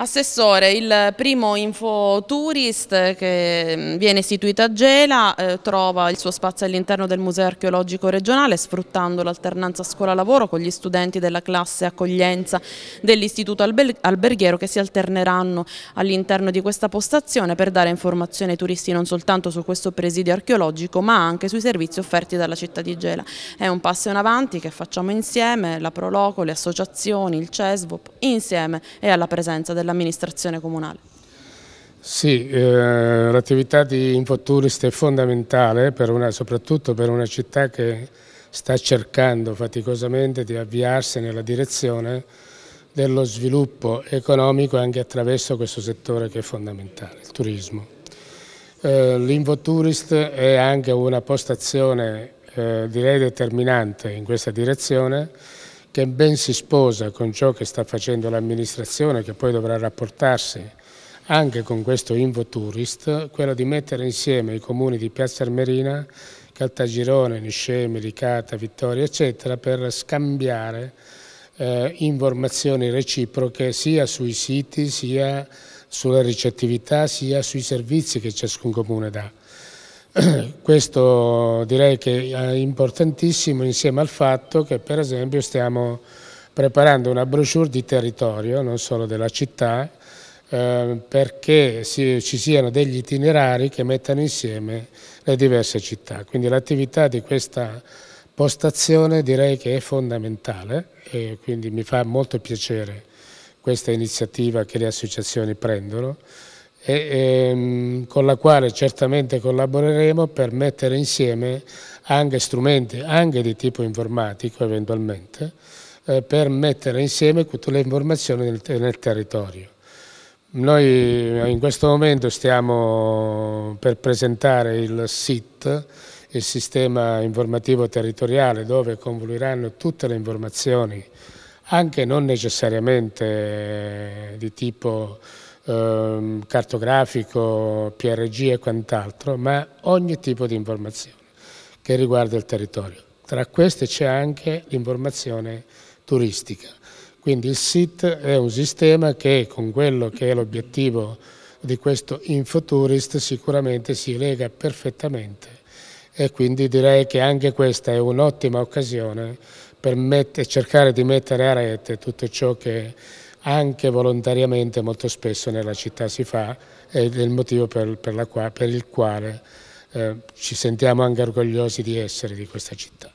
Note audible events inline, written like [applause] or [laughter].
Assessore, il primo infotourist che mm, viene istituito a Gela eh, trova il suo spazio all'interno del Museo Archeologico Regionale sfruttando l'alternanza scuola-lavoro con gli studenti della classe accoglienza dell'Istituto Alber Alberghiero che si alterneranno all'interno di questa postazione per dare informazioni ai turisti non soltanto su questo presidio archeologico ma anche sui servizi offerti dalla città di Gela. È un passo in avanti che facciamo insieme, la Proloco, le associazioni, il CESVOP, insieme e alla presenza della dell'amministrazione comunale. Sì, eh, l'attività di infoturist è fondamentale per una, soprattutto per una città che sta cercando faticosamente di avviarsi nella direzione dello sviluppo economico anche attraverso questo settore che è fondamentale, il turismo. Eh, L'Infotourist è anche una postazione eh, direi determinante in questa direzione che ben si sposa con ciò che sta facendo l'amministrazione, che poi dovrà rapportarsi anche con questo Invoturist, quello di mettere insieme i comuni di Piazza Armerina, Caltagirone, Niscemi, Ricata, Vittoria, eccetera, per scambiare eh, informazioni reciproche sia sui siti, sia sulla ricettività, sia sui servizi che ciascun comune dà. [clears throat] Questo direi che è importantissimo insieme al fatto che per esempio stiamo preparando una brochure di territorio, non solo della città, eh, perché ci siano degli itinerari che mettano insieme le diverse città. Quindi l'attività di questa postazione direi che è fondamentale e quindi mi fa molto piacere questa iniziativa che le associazioni prendono e, e, ehm, con la quale certamente collaboreremo per mettere insieme anche strumenti, anche di tipo informatico eventualmente, eh, per mettere insieme tutte le informazioni nel, nel territorio. Noi eh, in questo momento stiamo per presentare il SIT, il sistema informativo territoriale, dove confluiranno tutte le informazioni, anche non necessariamente di tipo eh, cartografico, PRG e quant'altro, ma ogni tipo di informazione che riguarda il territorio. Tra queste c'è anche l'informazione turistica. Quindi il SIT è un sistema che con quello che è l'obiettivo di questo Infotourist sicuramente si lega perfettamente e quindi direi che anche questa è un'ottima occasione per cercare di mettere a rete tutto ciò che anche volontariamente molto spesso nella città si fa ed è il motivo per, per, qua, per il quale eh, ci sentiamo anche orgogliosi di essere di questa città.